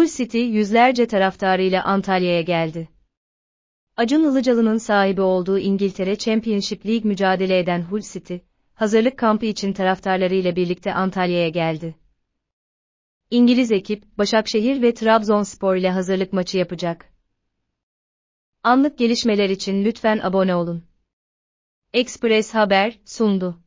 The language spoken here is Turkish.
Hull City yüzlerce taraftarıyla Antalya'ya geldi. Acun Ilıcalı'nın sahibi olduğu İngiltere Championship League mücadele eden Hull City, hazırlık kampı için taraftarlarıyla birlikte Antalya'ya geldi. İngiliz ekip, Başakşehir ve Trabzonspor ile hazırlık maçı yapacak. Anlık gelişmeler için lütfen abone olun. Express Haber sundu.